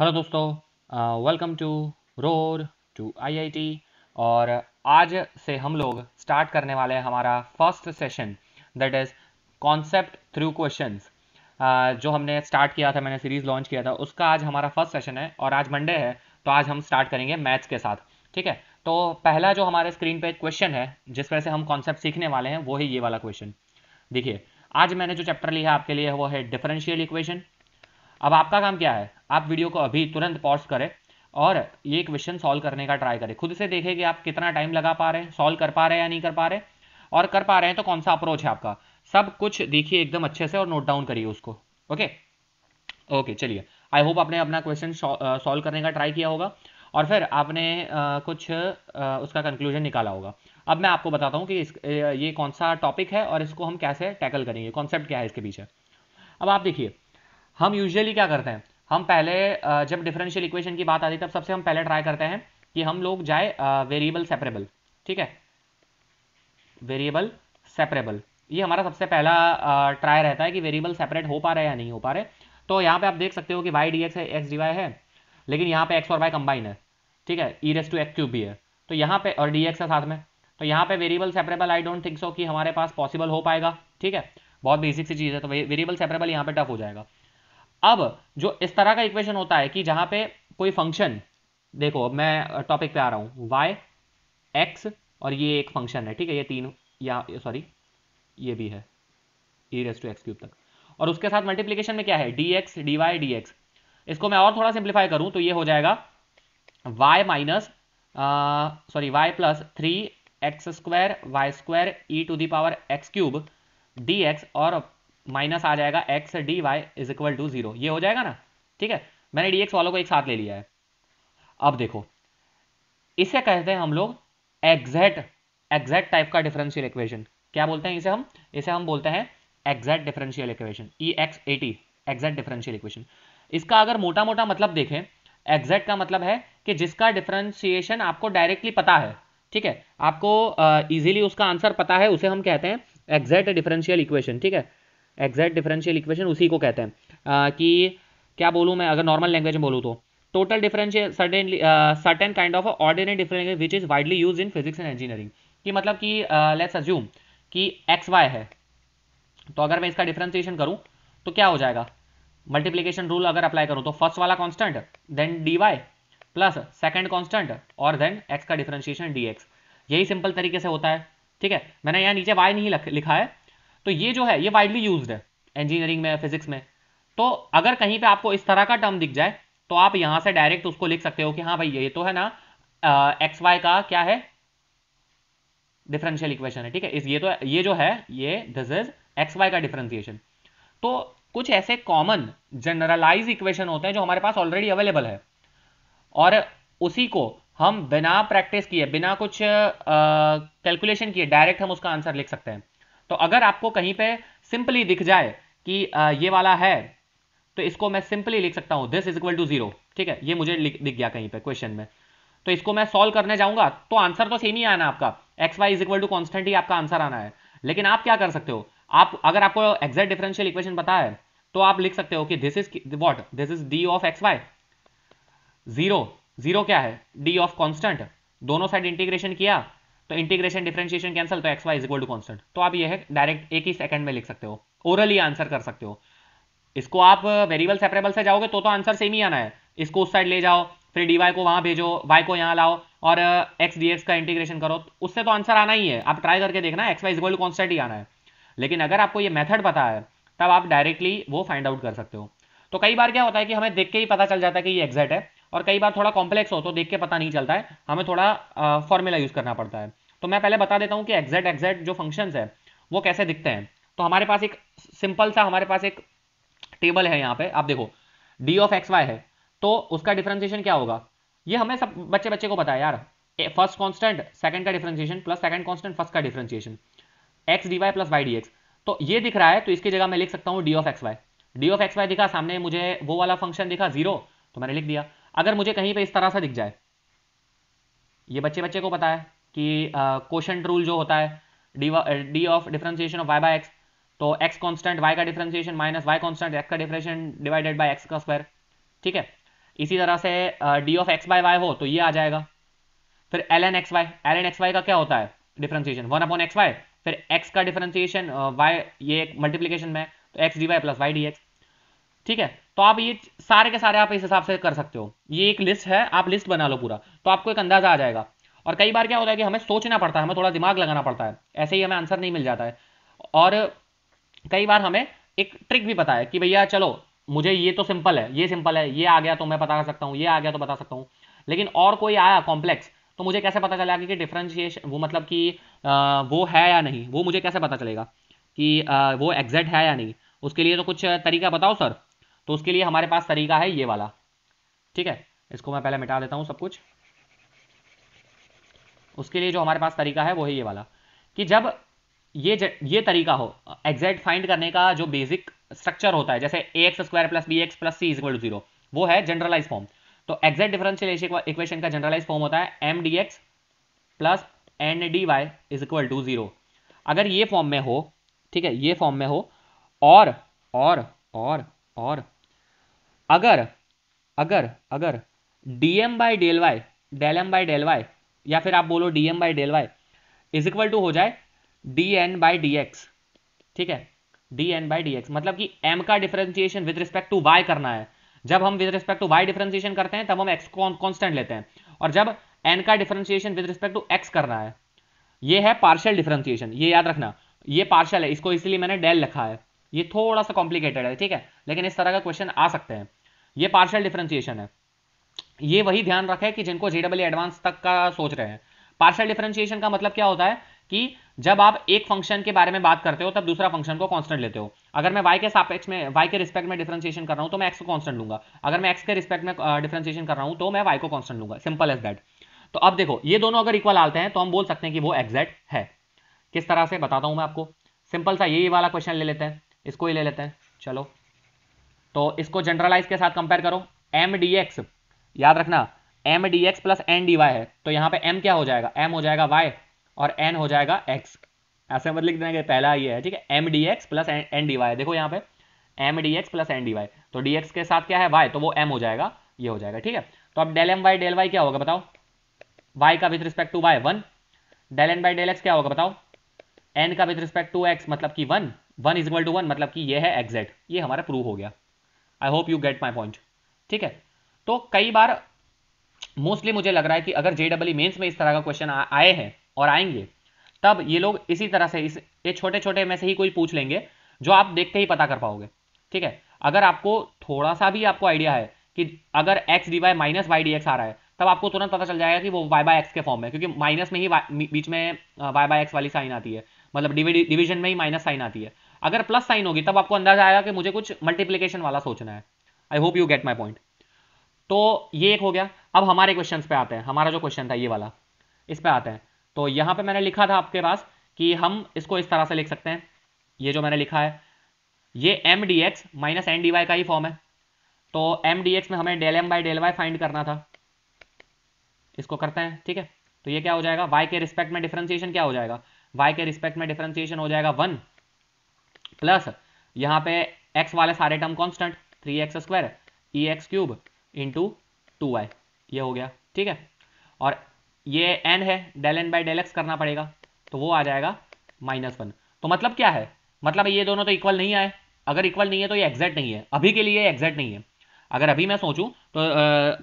hello दोस्तों welcome to roar to IIT और आज से हम लोग स्टार्ट करने वाले हैं हमारा first session that is concept through questions जो हमने स्टार्ट किया था मैंने सीरीज़ लॉन्च किया था उसका आज हमारा फर्स्ट सेशन है और आज मंडे है तो आज हम स्टार्ट करेंगे मैथ्स के साथ ठीक है तो पहला जो हमारे स्क्रीन पे क्वेश्चन है जिस वजह से हम कॉन्सेप्ट सीखने वाले हैं वो है ये वाला क्वेश्चन देखिए आज मैंने जो चैप्टर लिया आपके लिए वो है डिफरेंशियल इक्वेशन अब आपका काम क्या है आप वीडियो को अभी तुरंत पॉज करें और ये क्वेश्चन सॉल्व करने का ट्राई करें खुद से देखें कि आप कितना टाइम लगा पा रहे हैं सॉल्व कर पा रहे हैं या नहीं कर पा रहे और कर पा रहे हैं तो कौन सा अप्रोच है आपका सब कुछ देखिए एकदम अच्छे से और नोट डाउन करिए उसको ओके ओके चलिए आई होप आपने अपना क्वेश्चन सॉल्व करने का ट्राई किया होगा और फिर आपने आ, कुछ आ, उसका कंक्लूजन निकाला होगा अब मैं आपको बताता हूँ कि इस ये कौन सा टॉपिक है और इसको हम कैसे टैकल करेंगे कॉन्सेप्ट क्या है इसके पीछे अब आप देखिए हम यूजुअली क्या करते हैं हम पहले जब डिफरेंशियल इक्वेशन की बात आती है तब सबसे हम पहले ट्राई करते हैं कि हम लोग जाए वेरिएबल सेपरेबल ठीक है वेरिएबल सेपरेबल ये हमारा सबसे पहला ट्राई रहता है कि वेरिएबल सेपरेट हो पा रहे या नहीं हो पा रहे तो यहाँ पे आप देख सकते हो कि वाई डी एक्स है एक्स डी वाई है लेकिन यहाँ पे एक्स और वाई कंबाइन है ठीक है E raise to x cube भी है तो यहाँ पे और डी एक्स है साथ में तो यहाँ पे variable separable I don't think so कि हमारे पास पॉसिबल हो पाएगा ठीक है बहुत बेसिक सी चीज़ है तो वेरिएबल सेपरेबल यहाँ पे टफ हो जाएगा अब जो इस तरह का इक्वेशन होता है कि जहां पे कोई फंक्शन देखो मैं टॉपिक पे आ रहा हूं वाई एक्स और ये एक फंक्शन है ठीक है ये तीन या सॉरी ये भी है E raise to x cube तक और उसके साथ मल्टीप्लीकेशन में क्या है D X D Y D X इसको मैं और थोड़ा सिंप्लीफाई करूं तो ये हो जाएगा Y minus sorry Y plus three x square Y square E to the power x cube D X और माइनस आ जाएगा X D Y is equal to zero ये हो जाएगा ना ठीक है मैंने डी एक्स वालों को एक साथ ले लिया है अब देखो इसे कहते हैं हम लोग एग्जैक्ट एग्जैक्ट टाइप का डिफरेंशियल इक्वेशन क्या बोलते हैं इसे हम इसे हम बोलते हैं exact differential equation E X A T exact differential equation इसका अगर मोटा मोटा मतलब देखें एग्जैक्ट का मतलब है कि जिसका डिफरेंशिएशन आपको डायरेक्टली पता है ठीक है आपको इजीली uh, उसका आंसर पता है उसे हम कहते हैं एग्जैक्ट डिफरेंशियल इक्वेशन ठीक है एग्जैक्ट डिफरेंशियल इक्वेशन उसी को कहते हैं आ, कि क्या बोलूँ मैं अगर नॉर्मल लैंग्वेज में बोलूँ तो total differential certainly certain kind of ordinary differential which is widely use in physics and engineering कि मतलब कि लेट्स अज्यूम कि एक्स वाई है तो अगर मैं इसका डिफ्रेंसिएशन करूँ तो क्या हो जाएगा मल्टीप्लीकेशन रूल अगर अप्लाई करूँ तो फर्स्ट वाला constant then D Y plus second constant और देन एक्स का डिफ्रेंशिएशन डी एक्स यही सिंपल तरीके से होता है ठीक है मैंने यहाँ नीचे वाई नहीं लिखा है तो ये जो है ये वाइडली यूज है इंजीनियरिंग में फिजिक्स में तो अगर कहीं पे आपको इस तरह का टर्म दिख जाए तो आप यहां से डायरेक्ट उसको लिख सकते हो कि हाँ भाई ये तो है ना एक्स वाई का क्या है डिफरेंशियल इक्वेशन है ठीक है इस ये तो ये जो है ये दिस इज एक्स वाई का डिफरेंशिएशन तो कुछ ऐसे कॉमन जनरलाइज इक्वेशन होते हैं जो हमारे पास ऑलरेडी अवेलेबल है और उसी को हम बिना प्रैक्टिस किए बिना कुछ कैलकुलेशन किए डायरेक्ट हम उसका आंसर लिख सकते हैं तो अगर आपको कहीं पे सिंपली दिख जाए कि ये वाला है तो इसको मैं सिंपली लिख सकता हूं this is equal to zero ठीक है ये मुझे दिख गया कहीं पे क्वेश्चन में तो इसको मैं सॉल्व करने जाऊंगा तो आंसर तो सेम ही आना आपका X Y is equal to constant ही आपका आंसर आना है लेकिन आप क्या कर सकते हो आप अगर आपको एक्जैक्ट डिफरेंशियल इक्वेशन पता है तो आप लिख सकते हो कि this is what this is D of X Y zero zero क्या है डी ऑफ कॉन्स्टेंट दोनों साइड इंटीग्रेशन किया तो इंटीग्रेशन डिफ्रेंशिएशन कैंसिल तो X Y is equal to constant तो आप यह है डायरेक्ट एक ही सेकंड में लिख सकते हो ओरली आंसर कर सकते हो इसको आप वेरिएबल uh, सेपरेबल से जाओगे तो तो आंसर सेम ही आना है इसको उस साइड ले जाओ फिर डी को वहां भेजो वाई को यहाँ लाओ और एक्स uh, डी का इंटीग्रेशन करो तो उससे तो आंसर आना ही है आप ट्राई करके देखना एक्स वाई इजगोल कॉन्स्टेंट ही आना है लेकिन अगर आपको ये मेथड पता है तब आप डायरेक्टली वो फाइंड आउट कर सकते हो तो कई बार क्या होता है कि हमें देख के ही पता चल जाता है कि ये एग्जैक्ट है और कई बार थोड़ा कॉम्प्लेक्स हो तो देख के पता नहीं चलता है हमें थोड़ा फॉर्मूला uh, यूज़ करना पड़ता है तो मैं पहले बता देता हूँ कि एग्जैक्ट एग्जैक्ट जो फंक्शंस है वो कैसे दिखते हैं तो हमारे पास एक सिंपल सा हमारे पास एक टेबल है यहाँ पे आप देखो डी ऑफ एक्स वाई है तो उसका डिफ्रेंसिएशन क्या होगा ये हमें सब बच्चे बच्चे को पता है यार फर्स्ट कांस्टेंट सेकंड का differentiation plus second constant first का differentiation X D Y plus Y D x तो ये दिख रहा है तो इसकी जगह मैं लिख सकता हूँ D of X Y D of X Y दिखा सामने मुझे वो वाला फंक्शन दिखा जीरो तो मैंने लिख दिया अगर मुझे कहीं पर इस तरह से दिख जाए ये बच्चे बच्चे को पता है कि क्वेश्चन रूल जो होता है D of differentiation of Y by X तो एक्स कॉन्स्टेंट वाई का differentiation minus Y constant X का डिफ्रेंशन डिवाइडेड बाई एक्स का स्क्वायर ठीक है इसी तरह से D of X by Y हो तो ये आ जाएगा फिर L N X Y L N X Y का क्या होता है differentiation one upon X Y फिर एक्स का डिफ्रेंसिएशन वाई ये एक मल्टीप्लीकेशन में तो X D Y plus Y D X ठीक है तो आप ये सारे के सारे आप इस हिसाब से कर सकते हो ये एक लिस्ट है आप लिस्ट बना लो पूरा तो आपको एक अंदाजा आ जाएगा और कई बार क्या होता है कि हमें सोचना पड़ता है हमें थोड़ा दिमाग लगाना पड़ता है ऐसे ही हमें आंसर नहीं मिल जाता है और कई बार हमें एक ट्रिक भी पता है कि भैया चलो मुझे ये तो सिंपल है ये सिंपल है ये आ गया तो मैं बता सकता हूँ ये आ गया तो बता सकता हूँ लेकिन और कोई आया कॉम्प्लेक्स तो मुझे कैसे पता चला कि डिफ्रेंशिएशन वो मतलब कि वो है या नहीं वो मुझे कैसे पता चलेगा कि वो एग्जैक्ट है या नहीं उसके लिए तो कुछ तरीका बताओ सर तो उसके लिए हमारे पास तरीका है ये वाला ठीक है इसको मैं पहले मिटा देता हूँ सब कुछ उसके लिए जो हमारे पास तरीका है वो है ये वाला कि जब ये ये तरीका हो एग्जैक्ट फाइंड करने का जो बेसिक स्ट्रक्चर होता है जैसे A X square plus B X plus C equal to zero वो है जनरलाइज फॉर्म तो एग्जैक्ट डिफरेंशियल इक्वेशन का जनरलाइज फॉर्म होता है M D X plus N D Y is equal to zero अगर ये फॉर्म में हो ठीक है ये फॉर्म में हो और और और और अगर अगर अगर D M by del Y del M by del Y या फिर आप बोलो M by del Y is equal to हो जाए D N by D X ठीक है D N by D X मतलब कि एम का differentiation with respect to Y करना है जब हम with respect to Y differentiation करते हैं तब हम एक्स कॉन्स्टेंट लेते हैं और जब एन का differentiation with respect to X करना है ये है पार्शियल डिफ्रेंसिएशन ये याद रखना ये पार्शियल है इसको इसलिए मैंने डेल लिखा है ये थोड़ा सा कॉम्प्लिकेटेड है ठीक है लेकिन इस तरह का क्वेश्चन आ सकते हैं ये पार्शियल डिफ्रेंसिएशन है ये वही ध्यान रखे कि जिनको जेडब्ल्यू एडवांस तक का सोच रहे हैं पार्शल डिफरेंशिएशन का मतलब क्या होता है कि जब आप एक फंक्शन के बारे में बात करते हो तब दूसरा फंक्शन को कांस्टेंट लेते हो अगर मैं y के सापेक्ष में y के रिस्पेक्ट में डिफरेंशिएशन कर रहा हूं तो मैं x को कांस्टेंट लूंगा अगर मैं x के रिस्पेक्ट में डिफरेंशिएशन कर रहा हूं तो मैं y को कांस्टेंट लूंगा सिंपल एज दैट तो अब देखो ये दोनों अगर इक्वल आते हैं तो हम बोल सकते हैं कि वो एग्जैक्ट है किस तरह से बताता हूं मैं आपको सिंपल सा यही वाला क्वेश्चन ले लेते हैं इसको ही ले लेते हैं चलो तो इसको जनरलाइज के साथ कंपेयर करो एम डी एक्स याद रखना M D X plus N D Y है तो यहाँ पे एम क्या हो जाएगा एम हो जाएगा वाई और एन हो जाएगा एक्स ऐसे मतलब लिख देना पहला ये है ठीक है M D X plus N D Y देखो यहाँ पे M D X plus N D Y तो डी एक्स के साथ क्या है वाई तो वो एम हो जाएगा ये हो जाएगा ठीक है तो अब del M Y del Y क्या होगा बताओ वाई का with respect to Y one del N by del X क्या होगा बताओ एन का विथ रिस्पेक्ट टू एक्स मतलब कि one one is equal to one मतलब कि ये है एग्जैक्ट ये हमारा प्रूव हो गया I hope you get my point ठीक है तो कई बार मोस्टली मुझे लग रहा है कि अगर जे मेन्स में इस तरह का क्वेश्चन आए हैं और आएंगे तब ये लोग इसी तरह से इस ये छोटे छोटे में से ही कोई पूछ लेंगे जो आप देखते ही पता कर पाओगे ठीक है अगर आपको थोड़ा सा भी आपको आइडिया है कि अगर X D Y minus Y D X आ रहा है तब आपको तुरंत पता चल जाएगा कि वो वाई बाई एक्स के फॉर्म में क्योंकि माइनस में ही बीच में वाई बाय एक्स वाली साइन आती है मतलब डिवीजन में ही माइनस साइन आती है अगर प्लस साइन होगी तब आपको अंदाजा आएगा कि मुझे कुछ मल्टीप्लीकेशन वाला सोचना है I hope you get my point तो ये एक हो गया अब हमारे क्वेश्चन पे आते हैं हमारा जो क्वेश्चन था ये वाला इस पे आते हैं तो यहां पे मैंने लिखा था आपके पास कि हम इसको इस तरह से लिख सकते हैं ये जो मैंने लिखा है ये M D X minus N D Y का ही फॉर्म है तो एम डी एक्स में हमें del M by del Y find करना था इसको करते हैं ठीक है तो ये क्या हो जाएगा वाई के रिस्पेक्ट में डिफ्रेंसिएशन क्या हो जाएगा वाई के रिस्पेक्ट में डिफ्रेंसिएशन हो जाएगा वन प्लस यहां पे एक्स वाले सारे term constant three x square E x cube into two Y ये हो गया ठीक है और ये एन है del N by del X करना पड़ेगा तो वो आ जाएगा माइनस वन तो मतलब क्या है मतलब ये दोनों तो इक्वल नहीं आए अगर इक्वल नहीं है तो ये एग्जैक्ट नहीं है अभी के लिए एग्जैक्ट नहीं है अगर अभी मैं सोचूं तो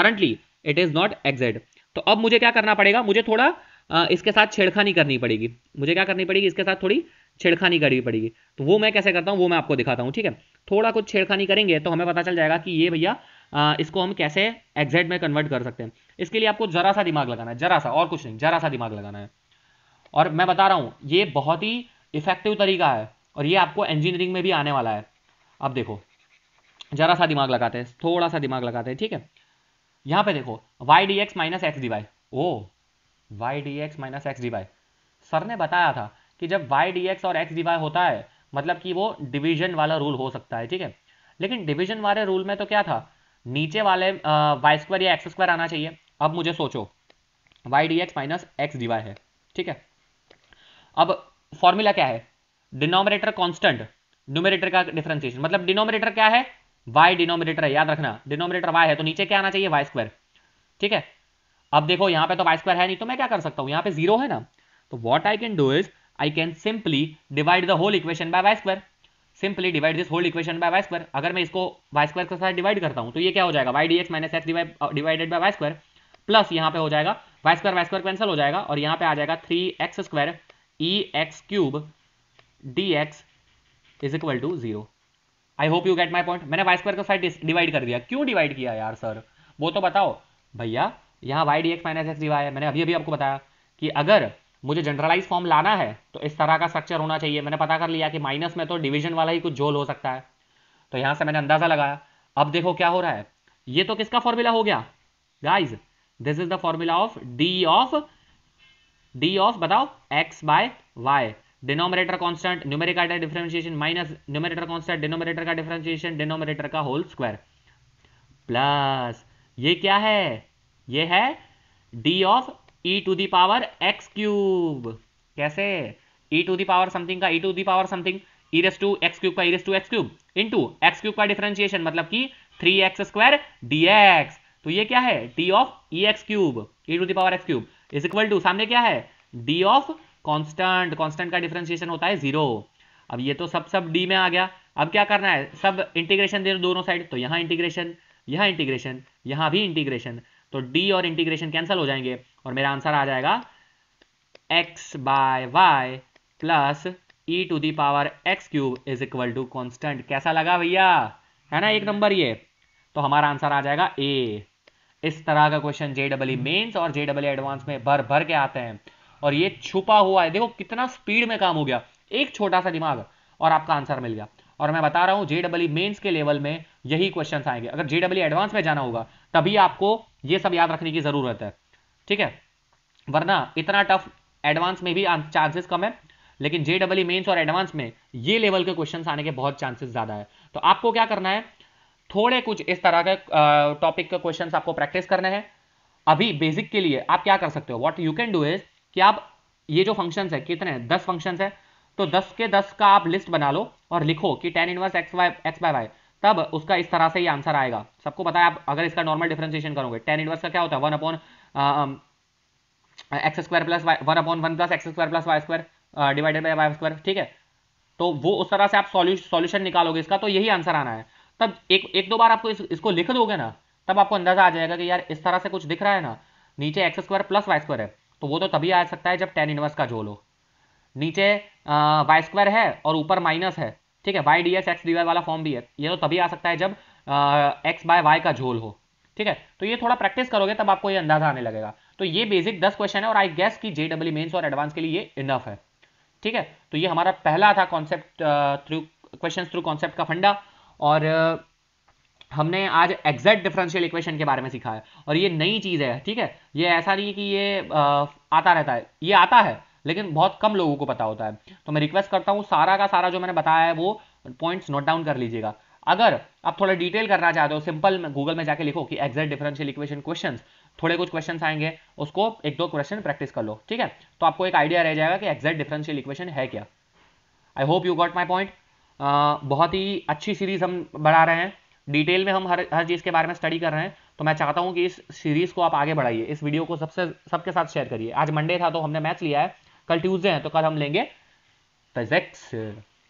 currently it is not exact तो अब मुझे क्या करना पड़ेगा मुझे थोड़ा uh, इसके साथ छेड़खानी करनी पड़ेगी मुझे क्या करनी पड़ेगी इसके साथ थोड़ी छेड़खानी करनी पड़ेगी तो वो मैं कैसे करता हूँ वो मैं आपको दिखाता हूँ ठीक है थोड़ा कुछ छेड़खानी करेंगे तो हमें पता चल जाएगा कि ये भैया इसको हम कैसे एग्जैक्ट में कन्वर्ट कर सकते हैं इसके लिए आपको जरा सा दिमाग लगाना है जरा सा और कुछ नहीं जरा सा दिमाग लगाना है और मैं बता रहा हूँ ये बहुत ही इफेक्टिव तरीका है और ये आपको इंजीनियरिंग में भी आने वाला है अब देखो जरा सा दिमाग लगाते हैं थोड़ा सा दिमाग लगाते हैं ठीक है यहाँ पे देखो Y D X minus X D Y oh Y D X minus X D Y sir ने बताया था कि जब वाई डी एक्स और एक्स डी वाई होता है मतलब कि वो डिवीजन वाला रूल हो सकता है ठीक है लेकिन डिवीजन वाले रूल में तो क्या था नीचे वाले वाई स्क्वायर या एक्स स्क्वायर आना चाहिए अब मुझे सोचो Y D X minus X D Y है ठीक है अब फॉर्मूला क्या है डिनोमिनेटर कांस्टेंट न्यूमिनेटर का डिफरेंशिएशन मतलब डिनोमिनेटर क्या है वाई डिनोमिनेटर है याद रखना डिनोमिनेटर वाई है तो नीचे क्या आना चाहिए वाई स्क्वायर ठीक है अब देखो यहां पे तो वाई स्क्वायर है नहीं तो मैं क्या कर सकता हूं यहां पे जीरो है ना तो what I can do is I can simply divide the whole equation by Y square simply divide this whole equation by Y square अगर मैं इसको वाई स्क्वायर के साथ डिवाइड करता हूँ तो ये क्या हो जाएगा Y D X minus X divided by Y square plus यहाँ पे हो जाएगा Y square Y square cancel हो जाएगा और यहाँ पे आ जाएगा three x square E x cube D X is equal to zero I hope you get my point मैंने वाई स्क्वायर के साथ डिवाइड कर दिया क्यों डिवाइड किया यार सर वो तो बताओ भैया यहाँ Y D X minus X D है मैंने अभी अभी आपको बताया कि अगर मुझे जनरलाइज फॉर्म लाना है तो इस तरह का स्ट्रक्चर होना चाहिए मैंने पता कर लिया कि माइनस में तो डिवीजन वाला ही कुछ झोल हो सकता है तो यहां से मैंने अंदाज़ा लगाया अब देखो क्या हो रहा है ये तो किसका फॉर्मूला हो गया guys this is the formula of d of d of बताओ x by y denominator constant numerical का differentiation minus numerator constant denominator का डिफरेंशिएशन डिनोमिनेटर का होल स्क्वायर प्लस ये क्या है ये है D of e to the power x cube कैसे e to the power something का e to the power something e to x cube का e to x cube into x cube का differentiation मतलब कि three x square d x तो ये क्या है D of e x cube e to the power x cube is equal to सामने क्या है डी ऑफ कॉन्स्टेंट कॉन्स्टेंट का डिफरेंशिएशन होता है जीरो अब ये तो सब सब डी में आ गया अब क्या करना है सब इंटीग्रेशन दे दोनों साइड तो यहां इंटीग्रेशन यहां इंटीग्रेशन यहां भी इंटीग्रेशन तो डी और इंटीग्रेशन कैंसिल हो जाएंगे और मेरा आंसर आ जाएगा x by y plus e to the power x cube is equal to constant कैसा लगा भैया है ना एक नंबर ये तो हमारा आंसर आ जाएगा ए इस तरह का क्वेश्चन जे मेन्स और जे एडवांस e में भर भर के आते हैं और ये छुपा हुआ है देखो कितना स्पीड में काम हो गया एक छोटा सा दिमाग और आपका आंसर मिल गया और मैं बता रहा हूं जे मेन्स e के लेवल में यही क्वेश्चन आएंगे अगर जे एडवांस e में जाना होगा तभी आपको ये सब याद रखने की ज़रूरत है ठीक है वरना इतना टफ एडवांस में भी चांसेस कम है लेकिन जे डबल मेन्स और एडवांस में ये लेवल के क्वेश्चन आने के बहुत चांसेस ज़्यादा है तो आपको क्या करना है थोड़े कुछ इस तरह के टॉपिक के क्वेश्चन आपको प्रैक्टिस करने हैं अभी बेसिक के लिए आप क्या कर सकते हो what you can do is कि आप ये जो फंक्शन है कितने हैं दस फंक्शन है तो दस के दस का आप लिस्ट बना लो और लिखो कि tan inverse x y x by y तब उसका इस तरह से ही आंसर आएगा सबको पता है आप अगर इसका नॉर्मल डिफ्रेंसिएशन करोगे टेन इनवर्स का क्या होता है one upon x square plus y one upon one plus x square plus y square divided by y square ठीक है तो वो उस तरह से आप सॉल्यूशन निकालोगे इसका तो यही आंसर आना है तब एक एक दो बार आपको इस, इसको लिख दोगे ना तब आपको अंदाजा आ जाएगा कि यार इस तरह से कुछ दिख रहा है ना नीचे x square plus y square है तो वो तो तभी आ सकता है जब टेन इनवर्स का जोल हो नीचे वाई स्क्वायर है और ऊपर माइनस है ठीक है y d s x D y वाला फॉर्म भी है ये तो तभी आ सकता है जब एक्स बाय वाई का झोल हो ठीक है तो ये थोड़ा प्रैक्टिस करोगे तब आपको ये अंदाजा आने लगेगा तो ये बेसिक दस क्वेश्चन है और आई गेस की जेडब्ल्यू मेन्स और एडवांस के लिए इनफ है ठीक है तो ये हमारा पहला था concept through question through concept का फंडा और हमने आज एग्जैक्ट डिफरेंशियल इक्वेशन के बारे में सिखा है और ये नई चीज़ है ठीक है ये ऐसा नहीं है कि ये आ, आता रहता है ये आता है लेकिन बहुत कम लोगों को पता होता है तो मैं रिक्वेस्ट करता हूँ सारा का सारा जो मैंने बताया है वो पॉइंट्स नोट डाउन कर लीजिएगा अगर आप थोड़ा डिटेल करना चाहते हो सिंपल गूगल में जाके लिखो कि एग्जैक्ट डिफरेंशियल इक्वेशन क्वेश्चन थोड़े कुछ क्वेश्चन आएंगे उसको एक दो क्वेश्चन प्रैक्टिस कर लो ठीक है तो आपको एक आइडिया रह जाएगा कि एग्जैक्ट डिफरेंशियल इक्वेशन है क्या I hope you got my point बहुत ही अच्छी सीरीज हम बढ़ा रहे हैं डिटेल में हम हर हर चीज़ के बारे में स्टडी कर रहे हैं तो मैं चाहता हूं कि इस सीरीज़ को आप आगे बढ़ाइए इस वीडियो को सबसे सबके साथ शेयर करिए आज मंडे था तो हमने मैथ्स लिया है कल ट्यूजडे है तो कल हम लेंगे फिजिक्स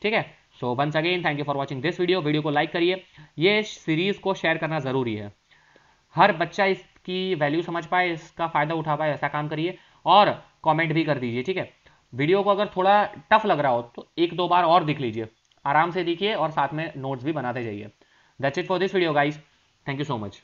ठीक है so once again thank you for watching this video video को लाइक करिए ये सीरीज को शेयर करना ज़रूरी है हर बच्चा इसकी वैल्यू समझ पाए इसका फ़ायदा उठा पाए ऐसा काम करिए और कमेंट भी कर दीजिए ठीक है वीडियो को अगर थोड़ा टफ लग रहा हो तो एक दो बार और दिख लीजिए आराम से देखिए और साथ में नोट्स भी बनाते जाइए that's it for this video guys thank you so much